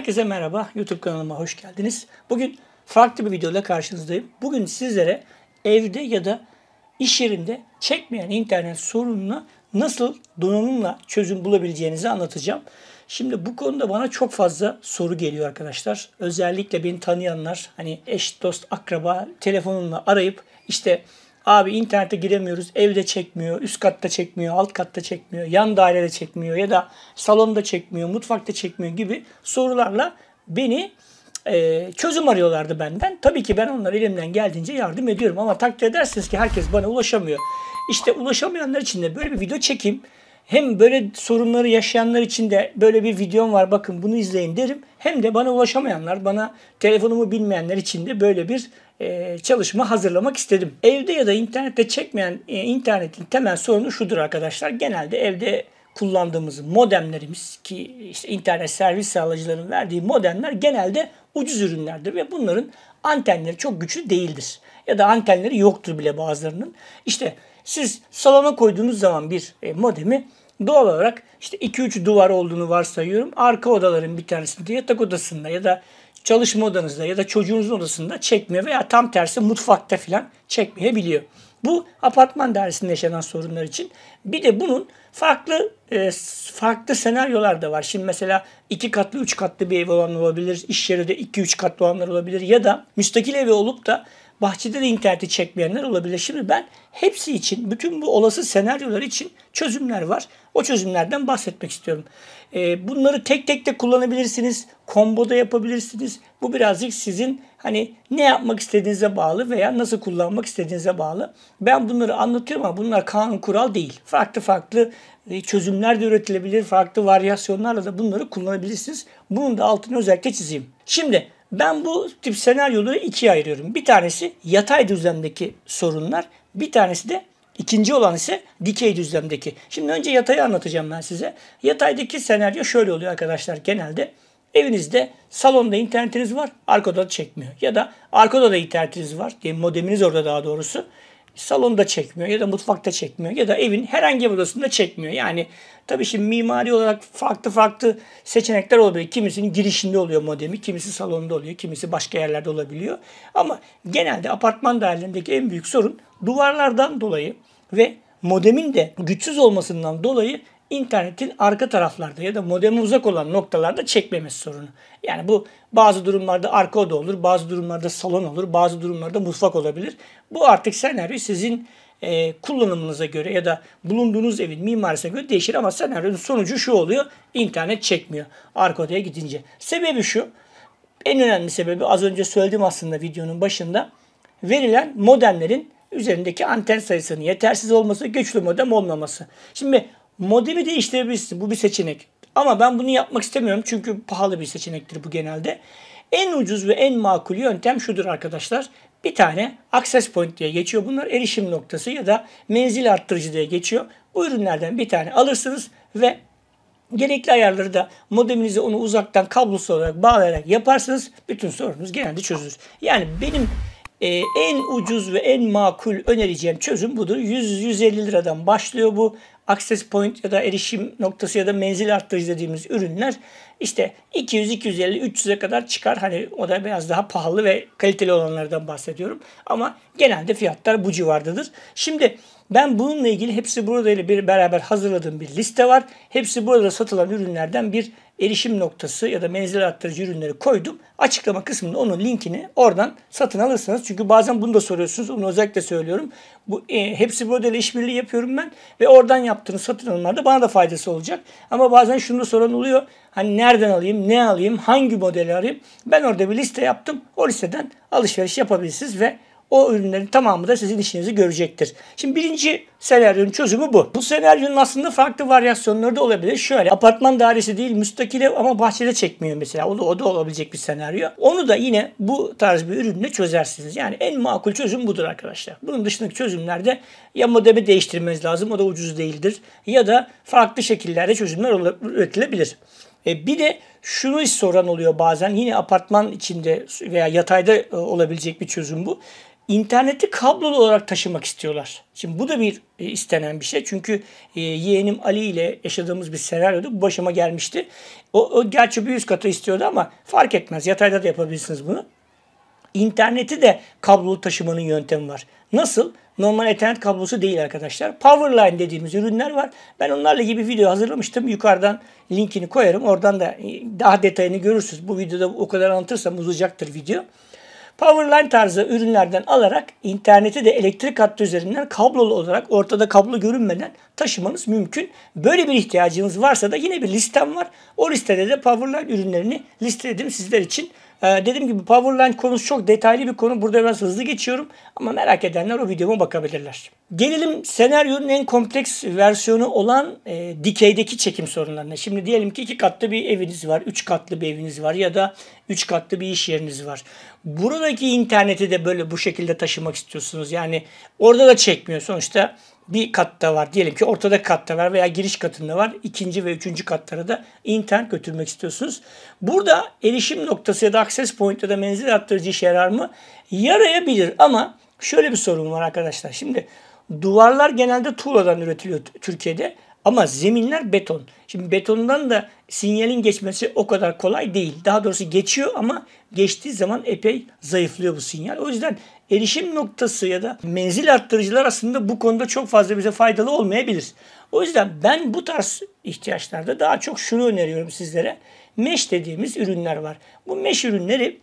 Herkese merhaba. YouTube kanalıma hoş geldiniz. Bugün farklı bir videoyla karşınızdayım. Bugün sizlere evde ya da iş yerinde çekmeyen internet sorununa nasıl donanımla çözüm bulabileceğinizi anlatacağım. Şimdi bu konuda bana çok fazla soru geliyor arkadaşlar. Özellikle beni tanıyanlar hani eş, dost, akraba telefonunla arayıp işte Abi internete giremiyoruz. Evde çekmiyor, üst katta çekmiyor, alt katta çekmiyor, yan dairede çekmiyor ya da salonda çekmiyor, mutfakta çekmiyor gibi sorularla beni e, çözüm arıyorlardı benden. Tabii ki ben onlara elimden geldiğince yardım ediyorum ama takdir edersiniz ki herkes bana ulaşamıyor. İşte ulaşamayanlar için de böyle bir video çekeyim. Hem böyle sorunları yaşayanlar için de böyle bir videom var bakın bunu izleyin derim. Hem de bana ulaşamayanlar, bana telefonumu bilmeyenler için de böyle bir e, çalışma hazırlamak istedim. Evde ya da internette çekmeyen e, internetin temel sorunu şudur arkadaşlar. Genelde evde kullandığımız modemlerimiz ki işte internet servis sağlayıcıların verdiği modemler genelde ucuz ürünlerdir ve bunların antenleri çok güçlü değildir. Ya da antenleri yoktur bile bazılarının. İşte siz salona koyduğunuz zaman bir e, modemi doğal olarak işte 2-3 duvar olduğunu varsayıyorum. Arka odaların bir tanesinde yatak odasında ya da çalışma odanızda ya da çocuğunuzun odasında çekmiyor veya tam tersi mutfakta filan çekmeyebiliyor. Bu apartman dairesinde yaşanan sorunlar için. Bir de bunun farklı e, farklı senaryolar da var. Şimdi mesela iki katlı, üç katlı bir ev olan olabilir. İş yerinde iki, üç katlı olanlar olabilir. Ya da müstakil evi olup da bahçede de interneti çekmeyenler olabilir. Şimdi ben hepsi için, bütün bu olası senaryolar için çözümler var. O çözümlerden bahsetmek istiyorum. E, bunları tek tek de kullanabilirsiniz. Komboda yapabilirsiniz. Bu birazcık sizin hani ne yapmak istediğinize bağlı veya nasıl kullanmak istediğinize bağlı. Ben bunları anlatıyorum ama bunlar kanun kural değil. Farklı farklı e, çözümler de üretilebilir. Farklı varyasyonlarla da bunları kullanabilirsiniz. Bunun da altını özellikle çizeyim. Şimdi ben bu tip senaryoları ikiye ayırıyorum. Bir tanesi yatay düzlemdeki sorunlar, bir tanesi de ikinci olan ise dikey düzlemdeki. Şimdi önce yatayı anlatacağım ben size. Yataydaki senaryo şöyle oluyor arkadaşlar genelde. Evinizde salonda internetiniz var, arkada da çekmiyor. Ya da arkada da internetiniz var, yani modeminiz orada daha doğrusu salonda çekmiyor ya da mutfakta çekmiyor ya da evin herhangi bir odasında çekmiyor. Yani tabii şimdi mimari olarak farklı farklı seçenekler olabilir. Kimisinin girişinde oluyor modemi, kimisi salonda oluyor, kimisi başka yerlerde olabiliyor. Ama genelde apartman dairelerindeki en büyük sorun duvarlardan dolayı ve modemin de güçsüz olmasından dolayı internetin arka taraflarda ya da modeme uzak olan noktalarda çekmemesi sorunu. Yani bu bazı durumlarda arka oda olur, bazı durumlarda salon olur, bazı durumlarda mutfak olabilir. Bu artık senaryo sizin e, kullanımınıza göre ya da bulunduğunuz evin mimarisine göre değişir ama senaryonun sonucu şu oluyor. İnternet çekmiyor arka odaya gidince. Sebebi şu. En önemli sebebi az önce söyledim aslında videonun başında. Verilen modemlerin üzerindeki anten sayısının yetersiz olması, güçlü modem olmaması. Şimdi Modemi değiştirebilirsin. Bu bir seçenek. Ama ben bunu yapmak istemiyorum çünkü pahalı bir seçenektir bu genelde. En ucuz ve en makul yöntem şudur arkadaşlar. Bir tane access point diye geçiyor bunlar. Erişim noktası ya da menzil arttırıcı diye geçiyor. Bu ürünlerden bir tane alırsınız ve gerekli ayarları da modeminize onu uzaktan kablosuz olarak bağlayarak yaparsınız. Bütün sorunuz genelde çözülür. Yani benim e, en ucuz ve en makul önereceğim çözüm budur. 100-150 liradan başlıyor bu access point ya da erişim noktası ya da menzil arttırıcı dediğimiz ürünler işte 200, 250, 300'e kadar çıkar. Hani o da biraz daha pahalı ve kaliteli olanlardan bahsediyorum. Ama genelde fiyatlar bu civardadır. Şimdi ben bununla ilgili hepsi burada ile bir beraber hazırladığım bir liste var. Hepsi burada satılan ürünlerden bir erişim noktası ya da menzil arttırıcı ürünleri koydum. Açıklama kısmında onun linkini oradan satın alırsınız. Çünkü bazen bunu da soruyorsunuz. Onu özellikle söylüyorum. Bu e, hepsi burada ile işbirliği yapıyorum ben ve oradan yaptığınız satın alımlarda bana da faydası olacak. Ama bazen şunu da soran oluyor. Hani nereden alayım, ne alayım, hangi modeli alayım? Ben orada bir liste yaptım. O listeden alışveriş yapabilirsiniz ve o ürünlerin tamamı da sizin işinizi görecektir. Şimdi birinci senaryonun çözümü bu. Bu senaryonun aslında farklı varyasyonları da olabilir. Şöyle apartman dairesi değil müstakil ev ama bahçede çekmiyor mesela. O da, o da olabilecek bir senaryo. Onu da yine bu tarz bir ürünle çözersiniz. Yani en makul çözüm budur arkadaşlar. Bunun dışındaki çözümlerde ya modemi değiştirmeniz lazım o da ucuz değildir. Ya da farklı şekillerde çözümler üretilebilir. E, bir de şunu soran oluyor bazen yine apartman içinde veya yatayda e, olabilecek bir çözüm bu. İnterneti kablolu olarak taşımak istiyorlar. Şimdi bu da bir e, istenen bir şey. Çünkü e, yeğenim Ali ile yaşadığımız bir senaryoda bu başıma gelmişti. O, o gerçi bir üst kata istiyordu ama fark etmez. Yatayda da yapabilirsiniz bunu. İnterneti de kablolu taşımanın yöntemi var. Nasıl? Normal ethernet kablosu değil arkadaşlar. Powerline dediğimiz ürünler var. Ben onlarla gibi video hazırlamıştım. Yukarıdan linkini koyarım. Oradan da e, daha detayını görürsünüz. Bu videoda o kadar anlatırsam uzayacaktır video. Powerline tarzı ürünlerden alarak interneti de elektrik hattı üzerinden kablolu olarak ortada kablo görünmeden taşımanız mümkün. Böyle bir ihtiyacınız varsa da yine bir listem var. O listede de Powerline ürünlerini listeledim sizler için. Ee, dediğim gibi Powerline konusu çok detaylı bir konu. Burada biraz hızlı geçiyorum ama merak edenler o videoma bakabilirler. Gelelim senaryonun en kompleks versiyonu olan e, dikeydeki çekim sorunlarına. Şimdi diyelim ki iki katlı bir eviniz var, üç katlı bir eviniz var ya da üç katlı bir iş yeriniz var. Buradaki interneti de böyle bu şekilde taşımak istiyorsunuz. Yani orada da çekmiyor sonuçta bir katta var. Diyelim ki ortada katta var veya giriş katında var. ikinci ve üçüncü katlara da internet götürmek istiyorsunuz. Burada erişim noktası ya da access point ya da menzil arttırıcı işe yarar mı? Yarayabilir ama şöyle bir sorun var arkadaşlar. Şimdi duvarlar genelde tuğladan üretiliyor Türkiye'de. Ama zeminler beton. Şimdi betondan da sinyalin geçmesi o kadar kolay değil. Daha doğrusu geçiyor ama geçtiği zaman epey zayıflıyor bu sinyal. O yüzden erişim noktası ya da menzil arttırıcılar aslında bu konuda çok fazla bize faydalı olmayabilir. O yüzden ben bu tarz ihtiyaçlarda daha çok şunu öneriyorum sizlere. Mesh dediğimiz ürünler var. Bu mesh ürünleri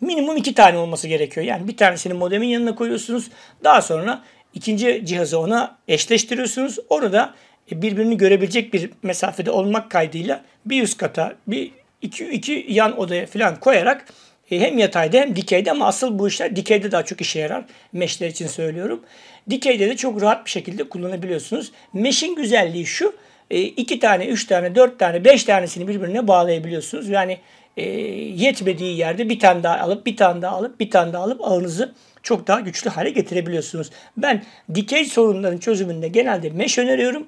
minimum iki tane olması gerekiyor. Yani bir tanesini modemin yanına koyuyorsunuz. Daha sonra ikinci cihazı ona eşleştiriyorsunuz. onu da birbirini görebilecek bir mesafede olmak kaydıyla bir üst kata, bir iki, iki yan odaya falan koyarak e, hem yatayda hem dikeyde ama asıl bu işler dikeyde daha çok işe yarar. Meşler için söylüyorum. Dikeyde de çok rahat bir şekilde kullanabiliyorsunuz. Meşin güzelliği şu. E, iki tane, üç tane, dört tane, beş tanesini birbirine bağlayabiliyorsunuz. Yani e, yetmediği yerde bir tane daha alıp, bir tane daha alıp, bir tane daha alıp ağınızı çok daha güçlü hale getirebiliyorsunuz. Ben dikey sorunların çözümünde genelde meş öneriyorum.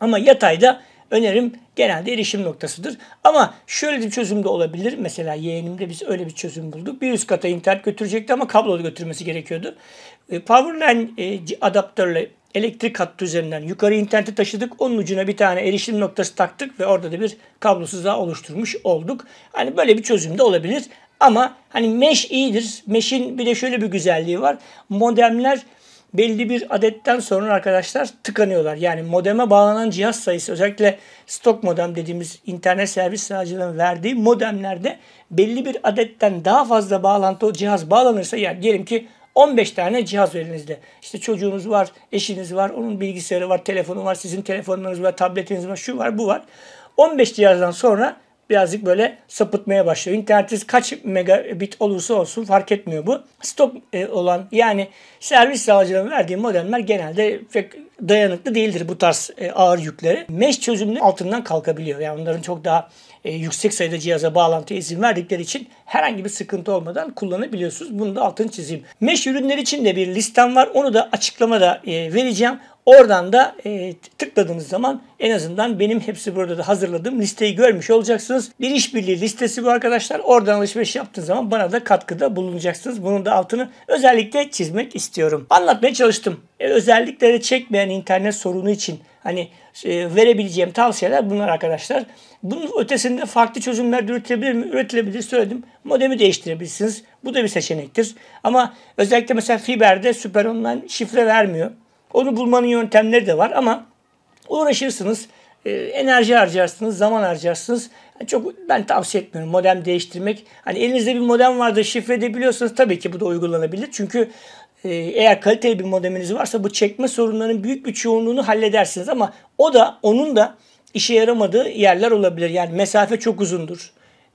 Ama yatayda önerim genelde erişim noktasıdır. Ama şöyle bir çözüm de olabilir. Mesela yeğenimde biz öyle bir çözüm bulduk. Bir üst kata internet götürecekti ama kablolu götürmesi gerekiyordu. E, Powerline e, adaptörle elektrik hattı üzerinden yukarı interneti taşıdık. Onun ucuna bir tane erişim noktası taktık ve orada da bir kablosuz oluşturmuş olduk. Hani böyle bir çözüm de olabilir. Ama hani mesh iyidir. Mesh'in bir de şöyle bir güzelliği var. Modemler belli bir adetten sonra arkadaşlar tıkanıyorlar. Yani modeme bağlanan cihaz sayısı özellikle stok modem dediğimiz internet servis sağlayıcıların verdiği modemlerde belli bir adetten daha fazla bağlantı o cihaz bağlanırsa yani diyelim ki 15 tane cihaz elinizde. İşte çocuğunuz var, eşiniz var, onun bilgisayarı var, telefonu var, sizin telefonunuz var, tabletiniz var, şu var, bu var. 15 cihazdan sonra birazcık böyle sapıtmaya başlıyor. İnternetiniz kaç megabit olursa olsun fark etmiyor bu. stop e, olan yani servis sağlayıcıların verdiği modemler genelde pek dayanıklı değildir bu tarz e, ağır yükleri. Mesh çözümünün altından kalkabiliyor. Yani onların çok daha e, yüksek sayıda cihaza bağlantıya izin verdikleri için herhangi bir sıkıntı olmadan kullanabiliyorsunuz. Bunu da altını çizeyim. Mesh ürünler için de bir listem var. Onu da açıklamada e, vereceğim. Oradan da e, tıkladığınız zaman en azından benim hepsi burada da hazırladığım listeyi görmüş olacaksınız. Bir işbirliği listesi bu arkadaşlar. Oradan alışveriş yaptığınız zaman bana da katkıda bulunacaksınız. Bunun da altını özellikle çizmek istiyorum. Anlatmaya çalıştım. E, özellikleri çekmeyen yaşayan internet sorunu için hani e, verebileceğim tavsiyeler bunlar arkadaşlar. Bunun ötesinde farklı çözümler de üretilebilir mi? Üretilebilir söyledim. Modemi değiştirebilirsiniz. Bu da bir seçenektir. Ama özellikle mesela fiberde süper online şifre vermiyor. Onu bulmanın yöntemleri de var ama uğraşırsınız. E, enerji harcarsınız, zaman harcarsınız. Yani çok ben tavsiye etmiyorum modem değiştirmek. Hani elinizde bir modem vardır, şifre edebiliyorsanız tabii ki bu da uygulanabilir. Çünkü ee, eğer kaliteli bir modeminiz varsa bu çekme sorunlarının büyük bir çoğunluğunu halledersiniz ama o da onun da işe yaramadığı yerler olabilir. Yani mesafe çok uzundur.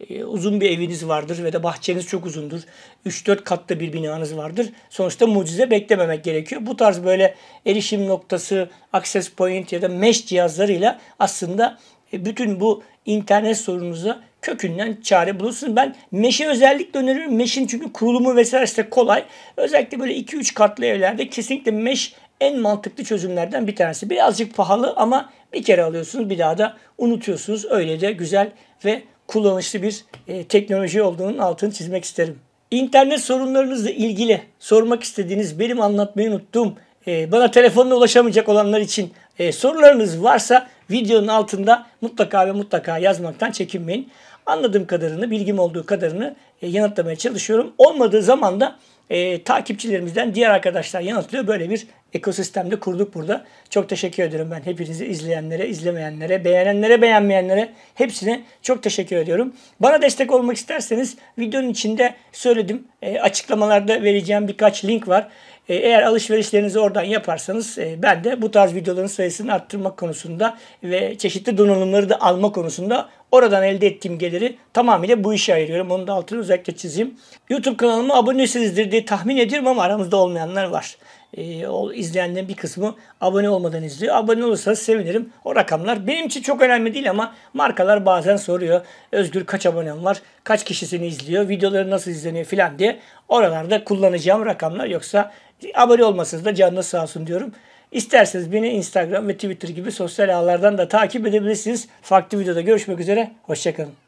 Ee, uzun bir eviniz vardır ve de bahçeniz çok uzundur. 3-4 katta bir binanız vardır. Sonuçta mucize beklememek gerekiyor. Bu tarz böyle erişim noktası, access point ya da mesh cihazlarıyla aslında e, bütün bu internet sorununuza kökünden çare bulursun. Ben meşe özellikle öneririm. Meşin çünkü kurulumu vesaire işte kolay. Özellikle böyle 2-3 katlı evlerde kesinlikle meş en mantıklı çözümlerden bir tanesi. Birazcık pahalı ama bir kere alıyorsunuz bir daha da unutuyorsunuz. Öyle de güzel ve kullanışlı bir e, teknoloji olduğunun altını çizmek isterim. İnternet sorunlarınızla ilgili sormak istediğiniz, benim anlatmayı unuttuğum, e, bana telefonla ulaşamayacak olanlar için e, sorularınız varsa videonun altında mutlaka ve mutlaka yazmaktan çekinmeyin anladığım kadarını, bilgim olduğu kadarını e, yanıtlamaya çalışıyorum. Olmadığı zaman da e, takipçilerimizden diğer arkadaşlar yanıtlıyor. Böyle bir ekosistemde kurduk burada. Çok teşekkür ediyorum ben hepinizi izleyenlere, izlemeyenlere, beğenenlere, beğenmeyenlere hepsine çok teşekkür ediyorum. Bana destek olmak isterseniz videonun içinde söyledim. E, açıklamalarda vereceğim birkaç link var. E, eğer alışverişlerinizi oradan yaparsanız e, ben de bu tarz videoların sayısını arttırmak konusunda ve çeşitli donanımları da alma konusunda oradan elde ettiğim geliri tamamıyla bu işe ayırıyorum. Onun da altını özellikle çizeyim. YouTube kanalıma abonesinizdir diye tahmin ediyorum ama aramızda olmayanlar var e, o izleyenlerin bir kısmı abone olmadan izliyor. Abone olursa sevinirim. O rakamlar benim için çok önemli değil ama markalar bazen soruyor. Özgür kaç abonem var? Kaç kişi seni izliyor? Videoları nasıl izleniyor filan diye. Oralarda kullanacağım rakamlar yoksa abone olmasanız da canınız sağ olsun diyorum. İsterseniz beni Instagram ve Twitter gibi sosyal ağlardan da takip edebilirsiniz. Farklı videoda görüşmek üzere. Hoşçakalın.